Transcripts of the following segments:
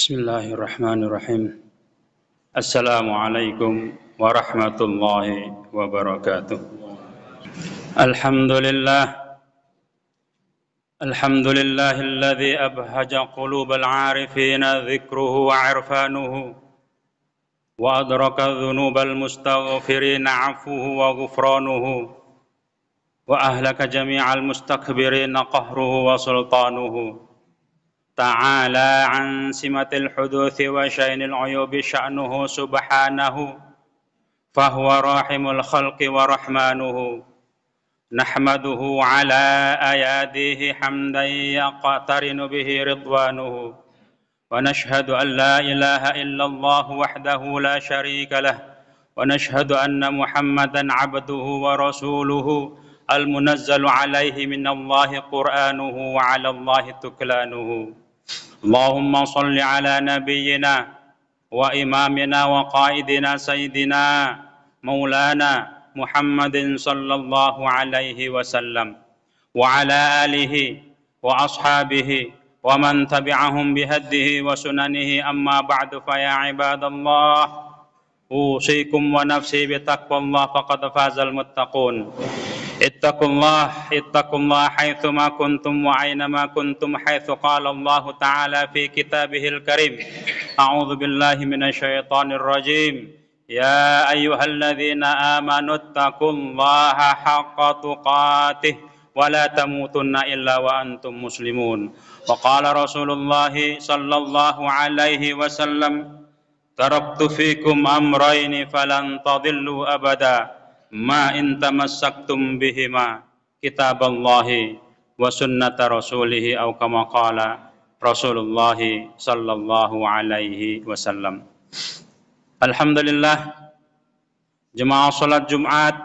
بسم الله الرحمن الرحيم السلام عليكم ورحمة الله وبركاته الحمد لله الحمد لله الذي أبهج قلوب العارفين ذكره وعرفانه وأدرك ذنوب المستغفرين عفوه وغفرانه وأهلك جميع المستكبرين قهره وسلطانه تعالى عن سمة الحدوث وشين العيوب شأنه سبحانه فهو راحم الخلق ورحمانه نحمده على اياديه حمدا يقترن به رضوانه ونشهد ان لا اله الا الله وحده لا شريك له ونشهد ان محمدا عبده ورسوله المنزل عليه من الله قرانه وعلى الله تكلانه اللهم صل على نبينا وإمامنا وقائدنا سيدنا مولانا محمد صلى الله عليه وسلم وعلى آله وأصحابه ومن تبعهم بهده وسننه أما بعد فيا عباد الله أوصيكم ونفسي بتقوى الله فقد فاز المتقون اتقوا الله اتقوا الله حيثما كنتم وأينما كنتم حيث قال الله تعالى في كتابه الكريم أعوذ بالله من الشيطان الرجيم يا أيها الذين آمنوا اتقوا الله حق تقاته ولا تموتن إلا وأنتم مسلمون وقال رسول الله صلى الله عليه وسلم تركت فيكم أمرين فلن تضلوا أبدا ما إن تمسكتم بهما كتاب الله وسنة رسوله أو كما قال رسول الله صلى الله عليه وسلم الحمد لله jemaah salat Jumat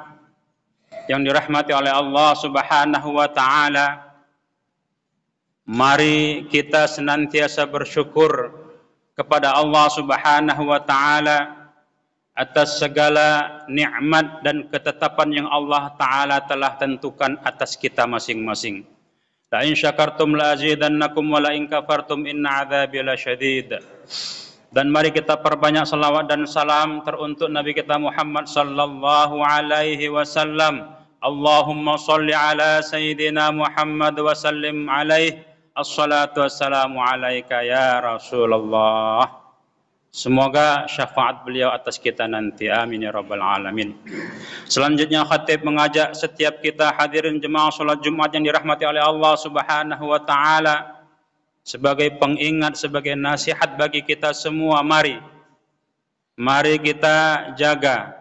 yang dirahmati oleh Allah Subhanahu wa taala mari kita senantiasa bersyukur kepada Allah Subhanahu wa taala atas segala nikmat dan ketetapan yang Allah taala telah tentukan atas kita masing-masing. La in syakartum la azidannakum wa la in kafartum inna adzabi lasyadid. Dan mari kita perbanyak salawat dan salam teruntuk Nabi kita Muhammad sallallahu alaihi wasallam. Allahumma salli ala sayyidina Muhammad wa sallim alaihi Assalatu wassalamu alaika ya Rasulullah. Semoga syafaat beliau atas kita nanti. Amin ya rabbal alamin. Selanjutnya khatib mengajak setiap kita hadirin jemaah salat Jumat yang dirahmati oleh Allah Subhanahu wa taala sebagai pengingat sebagai nasihat bagi kita semua mari mari kita jaga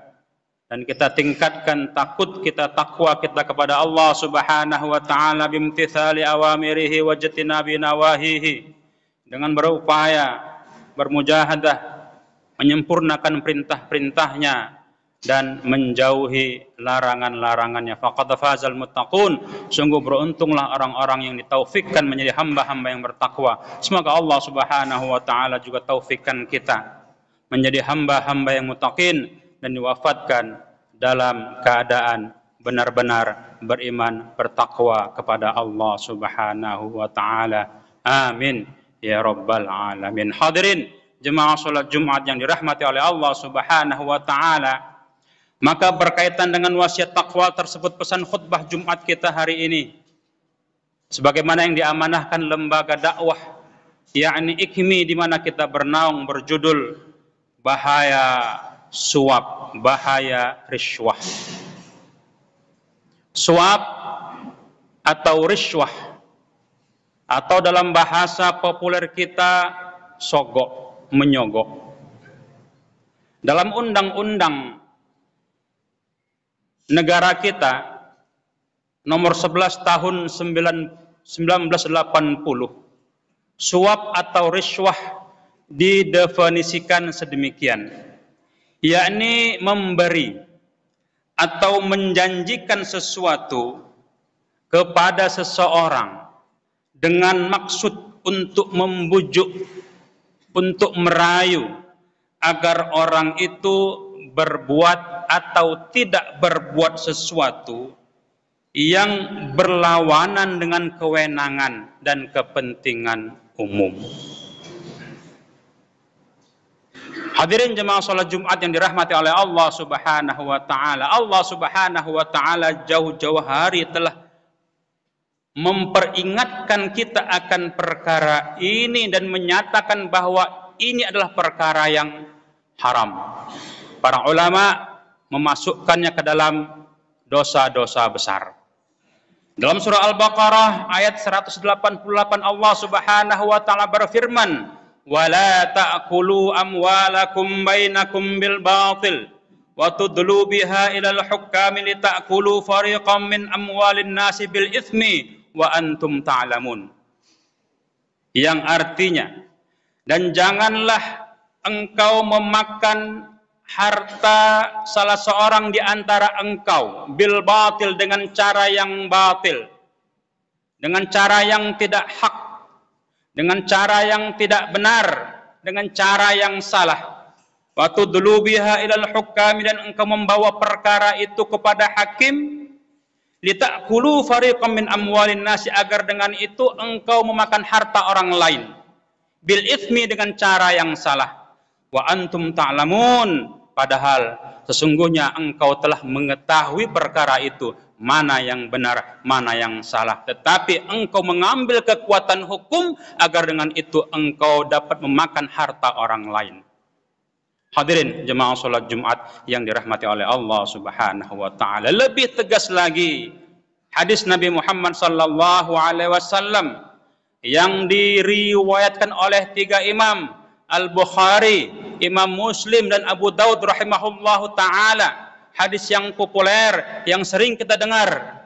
dan kita tingkatkan takut kita takwa kita kepada Allah Subhanahu wa taala bimtithali awamirihi jatinabi nawahihi dengan berupaya bermujahadah menyempurnakan perintah-perintahnya dan menjauhi larangan-larangannya faqad fazal muttaqun sungguh beruntunglah orang-orang yang ditaufikkan menjadi hamba-hamba yang bertakwa semoga Allah Subhanahu wa taala juga taufikkan kita menjadi hamba-hamba yang mutakin dan diwafatkan dalam keadaan benar-benar beriman bertakwa kepada Allah Subhanahu wa taala. Amin ya rabbal alamin. Hadirin jemaah salat Jumat yang dirahmati oleh Allah Subhanahu wa taala. Maka berkaitan dengan wasiat takwa tersebut pesan khutbah Jumat kita hari ini. Sebagaimana yang diamanahkan lembaga dakwah yakni IKMI di mana kita bernaung berjudul bahaya suap, bahaya riswah. Suap atau riswah atau dalam bahasa populer kita sogok, menyogok. Dalam undang-undang negara kita nomor 11 tahun 9, 1980 suap atau riswah didefinisikan sedemikian yakni memberi atau menjanjikan sesuatu kepada seseorang dengan maksud untuk membujuk, untuk merayu agar orang itu berbuat atau tidak berbuat sesuatu yang berlawanan dengan kewenangan dan kepentingan umum. Hadirin jemaah sholat Jumat yang dirahmati oleh Allah Subhanahu wa taala. Allah Subhanahu wa taala jauh-jauh hari telah memperingatkan kita akan perkara ini dan menyatakan bahwa ini adalah perkara yang haram. Para ulama memasukkannya ke dalam dosa-dosa besar. Dalam surah Al-Baqarah ayat 188 Allah Subhanahu wa taala berfirman, ولا تأكلوا أموالكم بينكم بالباطل وتدلوا بها إلى الحكام لتأكلوا فريقا من أموال الناس بالإثم وأنتم تعلمون yang artinya dan janganlah engkau memakan harta salah seorang di antara engkau bil batil dengan cara yang batil dengan cara yang tidak hak dengan cara yang tidak benar, dengan cara yang salah. Waktu dulu biha ilal hukam dan engkau membawa perkara itu kepada hakim kulu fariqam min amwalin nasi agar dengan itu engkau memakan harta orang lain bil ismi dengan cara yang salah wa antum ta'lamun Padahal sesungguhnya engkau telah mengetahui perkara itu, mana yang benar, mana yang salah. Tetapi engkau mengambil kekuatan hukum agar dengan itu engkau dapat memakan harta orang lain. Hadirin jemaah sholat Jumat yang dirahmati oleh Allah Subhanahu wa taala. Lebih tegas lagi hadis Nabi Muhammad sallallahu alaihi wasallam yang diriwayatkan oleh tiga imam Al-Bukhari, Imam Muslim dan Abu Daud rahimahullahu taala. Hadis yang populer yang sering kita dengar.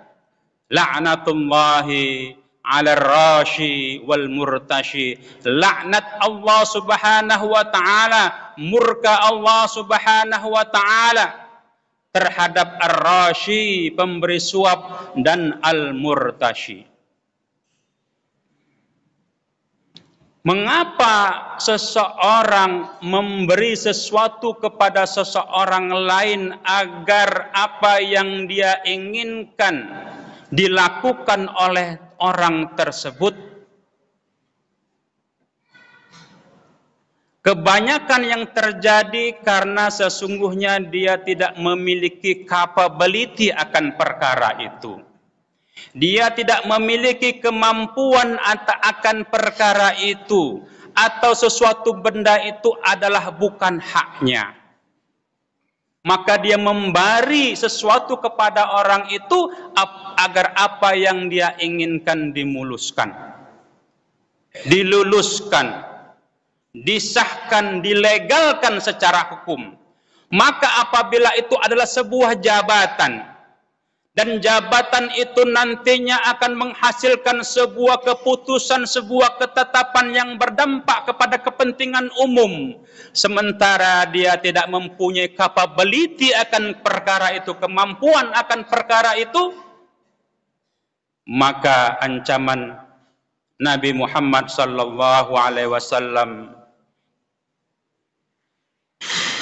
La'natullahi ala rashi wal murtashi laknat Allah subhanahu wa ta'ala murka Allah subhanahu wa ta'ala terhadap ar-rashi pemberi suap dan al-murtashi Mengapa seseorang memberi sesuatu kepada seseorang lain agar apa yang dia inginkan dilakukan oleh orang tersebut? Kebanyakan yang terjadi karena sesungguhnya dia tidak memiliki capability akan perkara itu. Dia tidak memiliki kemampuan atau akan perkara itu atau sesuatu benda itu adalah bukan haknya. Maka dia memberi sesuatu kepada orang itu agar apa yang dia inginkan dimuluskan, diluluskan, disahkan, dilegalkan secara hukum. Maka apabila itu adalah sebuah jabatan, dan jabatan itu nantinya akan menghasilkan sebuah keputusan, sebuah ketetapan yang berdampak kepada kepentingan umum. Sementara dia tidak mempunyai capability akan perkara itu, kemampuan akan perkara itu, maka ancaman Nabi Muhammad sallallahu alaihi wasallam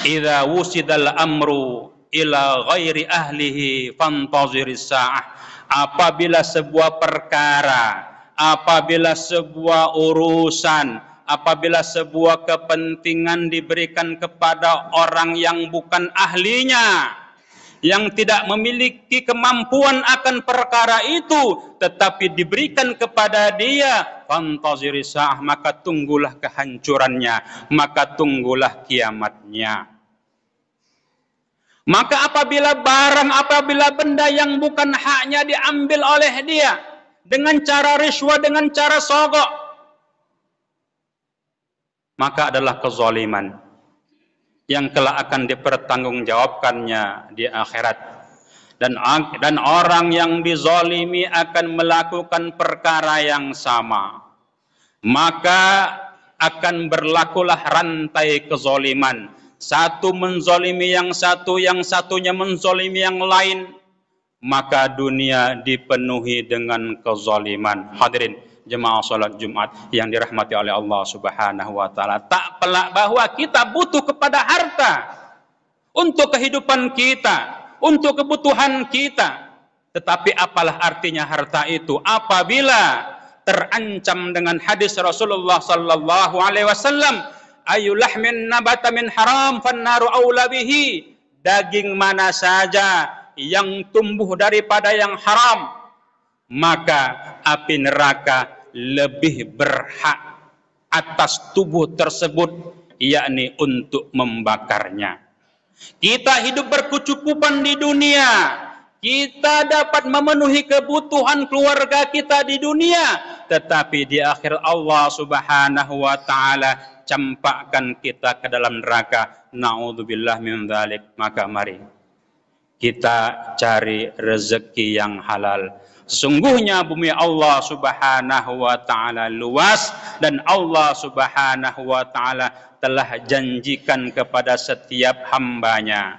"Idza wusidal amru ila ghairi ahlihi fantaziris sa'ah apabila sebuah perkara apabila sebuah urusan apabila sebuah kepentingan diberikan kepada orang yang bukan ahlinya yang tidak memiliki kemampuan akan perkara itu tetapi diberikan kepada dia sa'ah maka tunggulah kehancurannya maka tunggulah kiamatnya maka apabila barang, apabila benda yang bukan haknya diambil oleh dia dengan cara riswa, dengan cara sogok, maka adalah kezaliman yang kelak akan dipertanggungjawabkannya di akhirat. Dan dan orang yang dizolimi akan melakukan perkara yang sama. Maka akan berlakulah rantai kezoliman satu menzolimi yang satu, yang satunya menzolimi yang lain, maka dunia dipenuhi dengan kezaliman. Hadirin jemaah sholat Jumat yang dirahmati oleh Allah Subhanahu wa taala. Tak pelak bahwa kita butuh kepada harta untuk kehidupan kita, untuk kebutuhan kita. Tetapi apalah artinya harta itu apabila terancam dengan hadis Rasulullah sallallahu alaihi wasallam Ayolah nabata min haram fannaru aula bihi daging mana saja yang tumbuh daripada yang haram maka api neraka lebih berhak atas tubuh tersebut yakni untuk membakarnya kita hidup berkecukupan di dunia kita dapat memenuhi kebutuhan keluarga kita di dunia tetapi di akhir Allah Subhanahu wa taala campakkan kita ke dalam neraka. Na'udzubillah min dzalik. Maka mari kita cari rezeki yang halal. Sesungguhnya bumi Allah Subhanahu wa taala luas dan Allah Subhanahu wa taala telah janjikan kepada setiap hambanya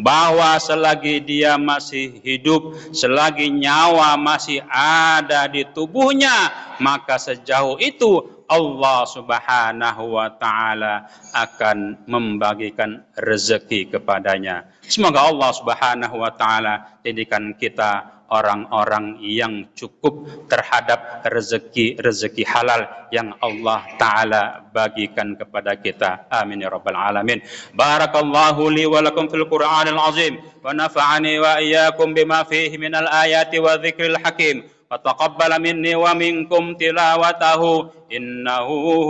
bahwa selagi dia masih hidup, selagi nyawa masih ada di tubuhnya, maka sejauh itu Allah Subhanahu wa taala akan membagikan rezeki kepadanya. Semoga Allah Subhanahu wa taala jadikan kita orang-orang yang cukup terhadap rezeki-rezeki halal yang Allah taala bagikan kepada kita. Amin ya rabbal alamin. Barakallahu li wa lakum fil Qur'anil azim wa nafa'ani wa iyyakum bima fihi minal ayati wa dzikril hakim. فتقبل مني ومنكم تلاوته إنه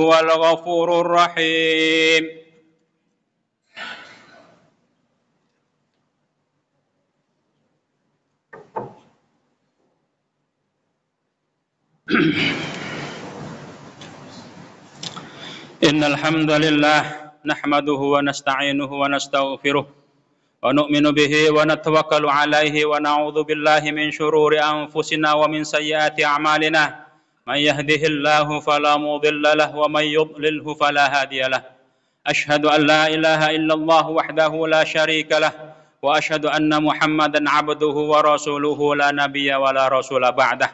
هو الغفور الرحيم إن الحمد لله نحمده ونستعينه ونستغفره ونؤمن به ونتوكل عليه ونعوذ بالله من شرور أنفسنا ومن سيئات أعمالنا من يهده الله فلا مضل له ومن يضلله فلا هادي له أشهد أن لا إله إلا الله وحده لا شريك له وأشهد أن محمدا عبده ورسوله لا نبي ولا رسول بعده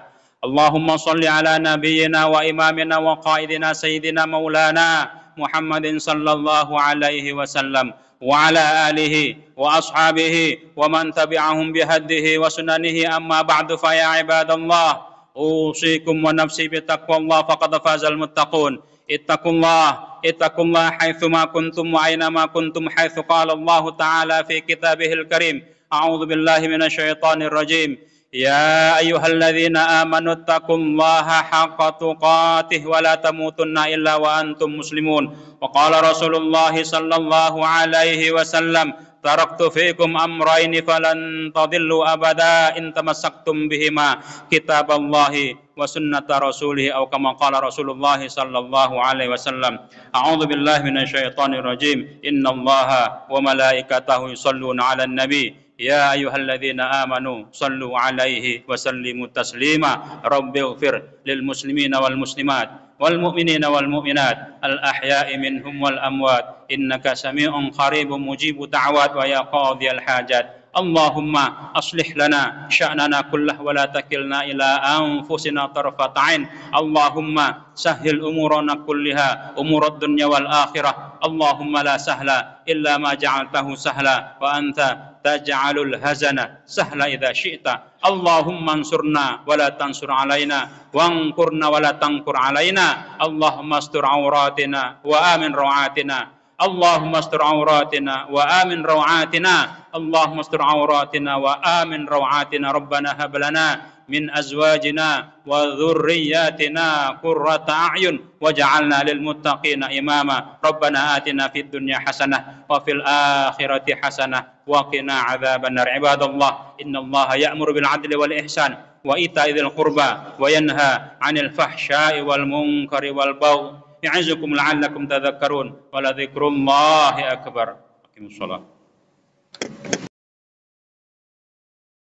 اللهم صل على نبينا وإمامنا وقائدنا سيدنا مولانا محمد صلى الله عليه وسلم وعلى آله وأصحابه ومن تبعهم بهده وسننه أما بعد فيا عباد الله أوصيكم ونفسي بتقوى الله فقد فاز المتقون اتقوا الله اتقوا الله حيثما كنتم وأينما كنتم حيث قال الله تعالى في كتابه الكريم أعوذ بالله من الشيطان الرجيم يا أيها الذين آمنوا اتقوا الله حق تقاته ولا تموتن إلا وأنتم مسلمون وقال رسول الله صلى الله عليه وسلم تركت فيكم أمرين فلن تضلوا أبدا إن تمسكتم بهما كتاب الله وسنة رسوله أو كما قال رسول الله صلى الله عليه وسلم أعوذ بالله من الشيطان الرجيم إن الله وملائكته يصلون على النبي يا أيها الذين آمنوا صلوا عليه وسلموا تسليما رب اغفر للمسلمين والمسلمات والمؤمنين والمؤمنات الأحياء منهم والأموات إنك سميع قريب مجيب دعوات ويا قاضي الحاجات اللهم أصلح لنا شأننا كله ولا تكلنا إلى أنفسنا طرفة عين اللهم سهل أمورنا كلها أمور الدنيا والآخرة اللهم لا سهل إلا ما جعلته سهلا وأنت taj'alul hazana sahla idza syi'ta Allahumma ansurna walatansur la tansur alaina wanqurna wa la alaina Allahumma astur auratina wa amin ru'atina Allahumma astur auratina wa amin ru'atina Allahumma astur auratina wa amin ru'atina Rabbana hab lana من أزواجنا وذرياتنا قرة أعين وجعلنا للمتقين إماما ربنا آتنا في الدنيا حسنة وفي الآخرة حسنة وقنا عذاب النار عباد الله إن الله يأمر بالعدل والإحسان وإيتاء ذي القربى وينهى عن الفحشاء والمنكر والبغي يعظكم لعلكم تذكرون ولذكر الله أكبر أقيموا الصلاة